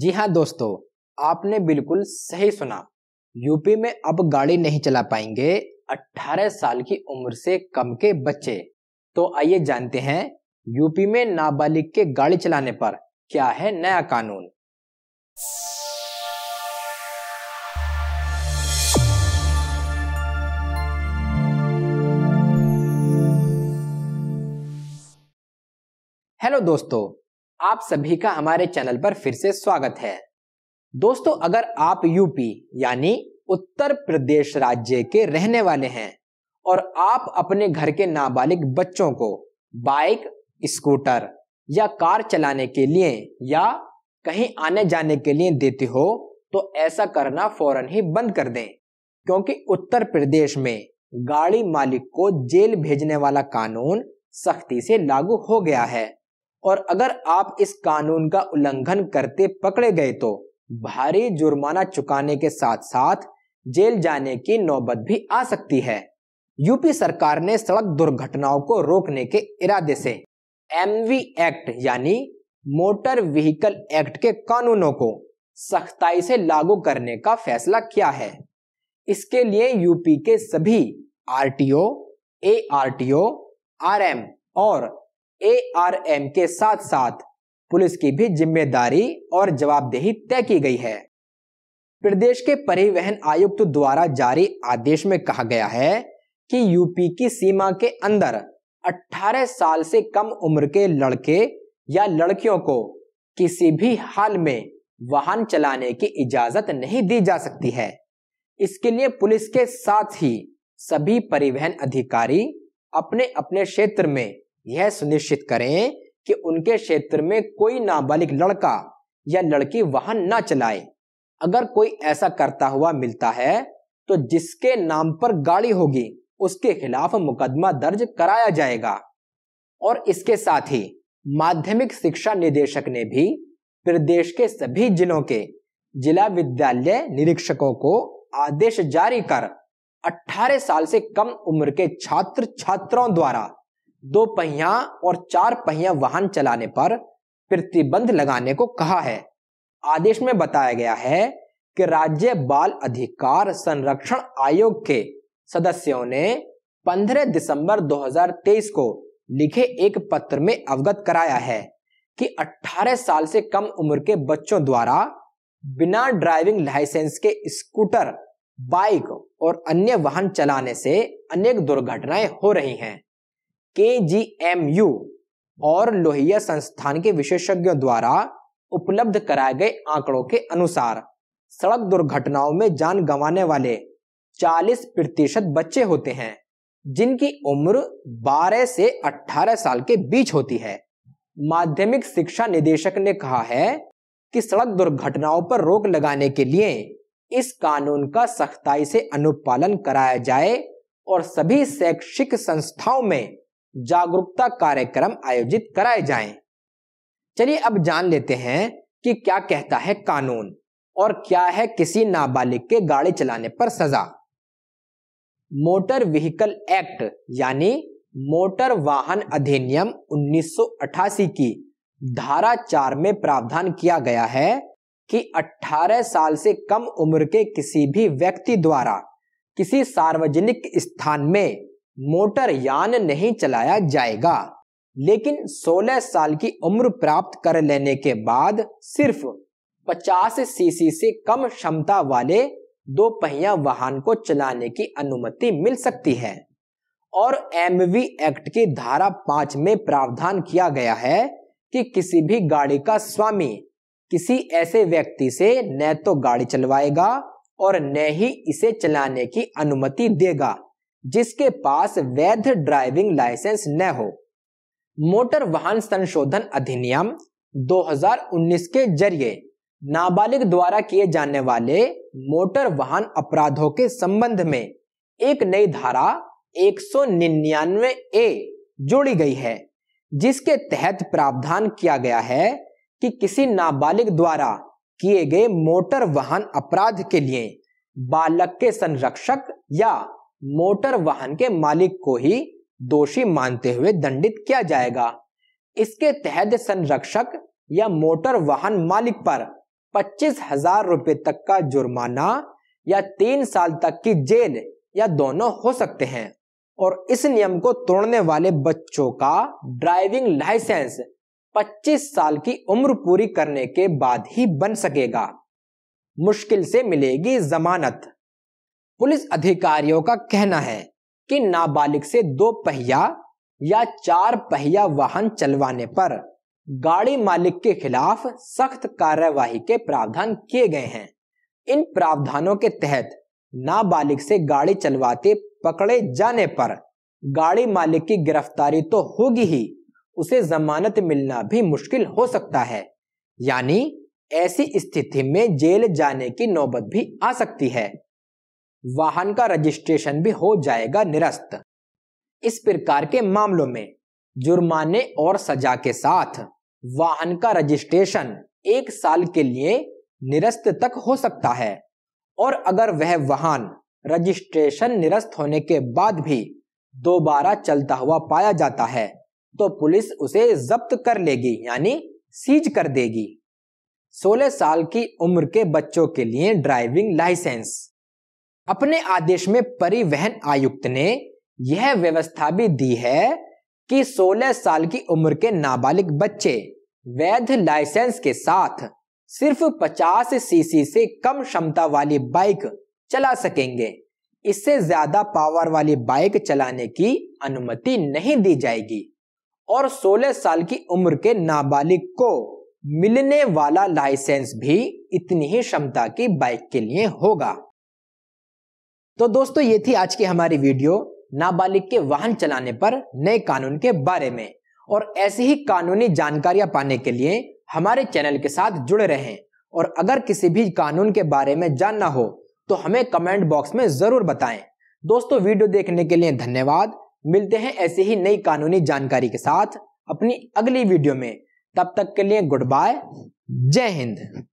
जी हाँ दोस्तों आपने बिल्कुल सही सुना यूपी में अब गाड़ी नहीं चला पाएंगे 18 साल की उम्र से कम के बच्चे तो आइए जानते हैं यूपी में नाबालिग के गाड़ी चलाने पर क्या है नया कानून हेलो दोस्तों आप सभी का हमारे चैनल पर फिर से स्वागत है दोस्तों अगर आप यूपी यानी उत्तर प्रदेश राज्य के रहने वाले हैं और आप अपने घर के नाबालिग बच्चों को बाइक स्कूटर या कार चलाने के लिए या कहीं आने जाने के लिए देते हो तो ऐसा करना फौरन ही बंद कर दें क्योंकि उत्तर प्रदेश में गाड़ी मालिक को जेल भेजने वाला कानून सख्ती से लागू हो गया है और अगर आप इस कानून का उल्लंघन करते पकड़े गए तो भारी जुर्माना चुकाने के साथ साथ जेल जाने की नौबत भी आ सकती है यूपी सरकार ने सड़क दुर्घटनाओं को रोकने के इरादे से एम एक्ट यानी मोटर व्हीकल एक्ट के कानूनों को सख्ताई से लागू करने का फैसला किया है इसके लिए यूपी के सभी आरटीओ, एआरटीओ, आरएम और एआरएम के साथ साथ पुलिस की भी जिम्मेदारी और जवाबदेही तय की गई है प्रदेश के परिवहन आयुक्त द्वारा जारी आदेश में कहा गया है कि यूपी की सीमा के अंदर 18 साल से कम उम्र के लड़के या लड़कियों को किसी भी हाल में वाहन चलाने की इजाजत नहीं दी जा सकती है इसके लिए पुलिस के साथ ही सभी परिवहन अधिकारी अपने अपने क्षेत्र में यह सुनिश्चित करें कि उनके क्षेत्र में कोई नाबालिग लड़का या लड़की वाहन न चलाए अगर कोई ऐसा करता हुआ मिलता है तो जिसके नाम पर गाड़ी होगी उसके खिलाफ मुकदमा दर्ज कराया जाएगा और इसके साथ ही माध्यमिक शिक्षा निदेशक ने भी प्रदेश के सभी जिलों के जिला विद्यालय निरीक्षकों को आदेश जारी कर 18 साल से कम उम्र के छात्र छात्राओं द्वारा दो पहिया और चार पहिया वाहन चलाने पर प्रतिबंध लगाने को कहा है आदेश में बताया गया है कि राज्य बाल अधिकार संरक्षण आयोग के सदस्यों ने 15 दिसंबर 2023 को लिखे एक पत्र में अवगत कराया है कि 18 साल से कम उम्र के बच्चों द्वारा बिना ड्राइविंग लाइसेंस के स्कूटर बाइक और अन्य वाहन चलाने से अनेक दुर्घटनाएं हो रही हैं के जी एम यू और लोहिया संस्थान के विशेषज्ञों द्वारा उपलब्ध कराए गए आंकड़ों के अनुसार सड़क दुर्घटनाओं में जान गंवाने वाले 40 प्रतिशत बच्चे होते हैं जिनकी उम्र 12 से 18 साल के बीच होती है माध्यमिक शिक्षा निदेशक ने कहा है कि सड़क दुर्घटनाओं पर रोक लगाने के लिए इस कानून का सख्ताई से अनुपालन कराया जाए और सभी शैक्षिक संस्थाओं में जागरूकता कार्यक्रम आयोजित कराए जाएं। चलिए अब जान लेते हैं कि क्या कहता है कानून और क्या है किसी नाबालिग के गाड़ी चलाने पर सजा मोटर व्हीकल एक्ट यानी मोटर वाहन अधिनियम 1988 की धारा चार में प्रावधान किया गया है कि 18 साल से कम उम्र के किसी भी व्यक्ति द्वारा किसी सार्वजनिक स्थान में मोटर यान नहीं चलाया जाएगा लेकिन 16 साल की उम्र प्राप्त कर लेने के बाद सिर्फ 50 सीसी से कम क्षमता वाले दो पहिया वाहन को चलाने की अनुमति मिल सकती है और एमवी एक्ट की धारा पांच में प्रावधान किया गया है कि किसी भी गाड़ी का स्वामी किसी ऐसे व्यक्ति से न तो गाड़ी चलवाएगा और न ही इसे चलाने की अनुमति देगा जिसके पास वैध ड्राइविंग लाइसेंस न हो मोटर वाहन संशोधन अधिनियम 2019 के जरिए नाबालिग द्वारा किए जाने वाले मोटर वाहन अपराधों के संबंध में एक नई धारा एक ए जोड़ी गई है जिसके तहत प्रावधान किया गया है कि किसी नाबालिग द्वारा किए गए मोटर वाहन अपराध के लिए बालक के संरक्षक या मोटर वाहन के मालिक को ही दोषी मानते हुए दंडित किया जाएगा इसके तहत संरक्षक या मोटर वाहन मालिक पर पच्चीस हजार रुपए तक का जुर्माना या तीन साल तक की जेल या दोनों हो सकते हैं और इस नियम को तोड़ने वाले बच्चों का ड्राइविंग लाइसेंस 25 साल की उम्र पूरी करने के बाद ही बन सकेगा मुश्किल से मिलेगी जमानत पुलिस अधिकारियों का कहना है कि नाबालिग से दो पहिया या चार पहिया वाहन चलवाने पर गाड़ी मालिक के खिलाफ सख्त कार्यवाही के प्रावधान किए गए हैं इन प्रावधानों के तहत नाबालिग से गाड़ी चलवाते पकड़े जाने पर गाड़ी मालिक की गिरफ्तारी तो होगी ही उसे जमानत मिलना भी मुश्किल हो सकता है यानी ऐसी स्थिति में जेल जाने की नौबत भी आ सकती है वाहन का रजिस्ट्रेशन भी हो जाएगा निरस्त इस प्रकार के मामलों में जुर्माने और सजा के साथ वाहन का रजिस्ट्रेशन एक साल के लिए निरस्त तक हो सकता है और अगर वह वाहन रजिस्ट्रेशन निरस्त होने के बाद भी दोबारा चलता हुआ पाया जाता है तो पुलिस उसे जब्त कर लेगी यानी सीज कर देगी 16 साल की उम्र के बच्चों के लिए ड्राइविंग लाइसेंस अपने आदेश में परिवहन आयुक्त ने यह व्यवस्था भी दी है कि 16 साल की उम्र के नाबालिग बच्चे वैध लाइसेंस के साथ सिर्फ 50 सीसी से कम क्षमता वाली बाइक चला सकेंगे इससे ज्यादा पावर वाली बाइक चलाने की अनुमति नहीं दी जाएगी और 16 साल की उम्र के नाबालिग को मिलने वाला लाइसेंस भी इतनी ही क्षमता की बाइक के लिए होगा तो दोस्तों ये थी आज की हमारी वीडियो नाबालिग के वाहन चलाने पर नए कानून के बारे में और ऐसी ही कानूनी जानकारियां पाने के लिए हमारे चैनल के साथ जुड़े रहें और अगर किसी भी कानून के बारे में जानना हो तो हमें कमेंट बॉक्स में ज़रूर बताएं दोस्तों वीडियो देखने के लिए धन्यवाद मिलते हैं ऐसे ही नई कानूनी जानकारी के साथ अपनी अगली वीडियो में तब तक के लिए गुड बाय जय हिंद